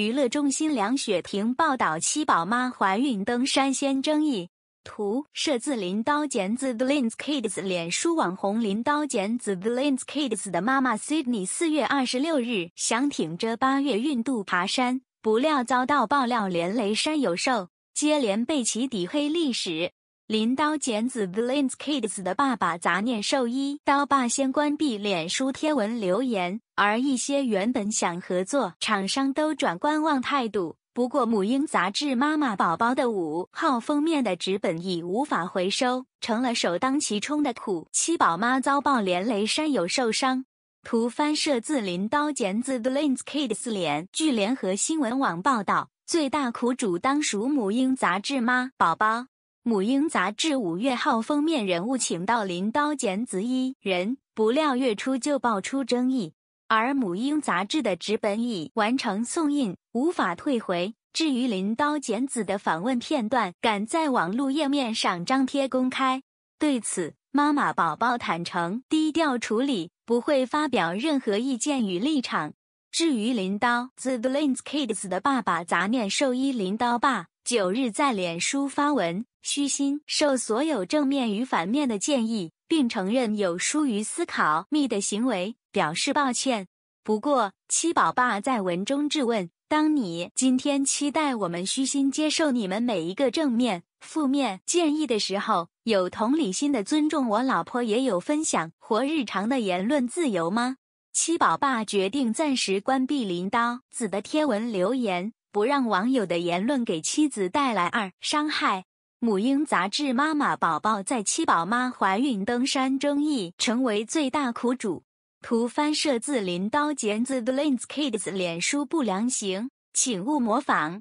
娱乐中心梁雪婷报道：七宝妈怀孕登山先争议。图摄自林刀剪子 （The Lin's Kids） 脸书网红林刀剪子 （The Lin's Kids） 的妈妈 Sydney 四月二十六日想挺着八月孕肚爬山，不料遭到爆料连累山友售，接连被起底黑历史。林刀剪子 The l n s Kids 的爸爸杂念兽医刀爸先关闭脸书贴文留言，而一些原本想合作厂商都转观望态度。不过，母婴杂志《妈妈宝宝》的五号封面的纸本已无法回收，成了首当其冲的苦七宝妈遭爆连雷山友受伤。图翻摄自林刀剪子 The l n s Kids 脸。据联合新闻网报道，最大苦主当属母婴杂志《妈宝宝》。母婴杂志五月号封面人物请到林刀剪子一人，不料月初就爆出争议，而母婴杂志的纸本已完成送印，无法退回。至于林刀剪子的访问片段，敢在网络页面上张贴公开，对此妈妈宝宝坦诚低调处理，不会发表任何意见与立场。至于林刀子的 n s kids 的爸爸，杂念兽医林刀爸，九日在脸书发文。虚心受所有正面与反面的建议，并承认有疏于思考密的行为，表示抱歉。不过七宝爸在文中质问：当你今天期待我们虚心接受你们每一个正面、负面建议的时候，有同理心的尊重我老婆也有分享活日常的言论自由吗？七宝爸决定暂时关闭林刀子的贴文留言，不让网友的言论给妻子带来二伤害。母婴杂志《妈妈宝宝》在七宝妈怀孕登山争议成为最大苦主。图翻摄自林刀、剪子 Blind Kids 脸书不良行，请勿模仿。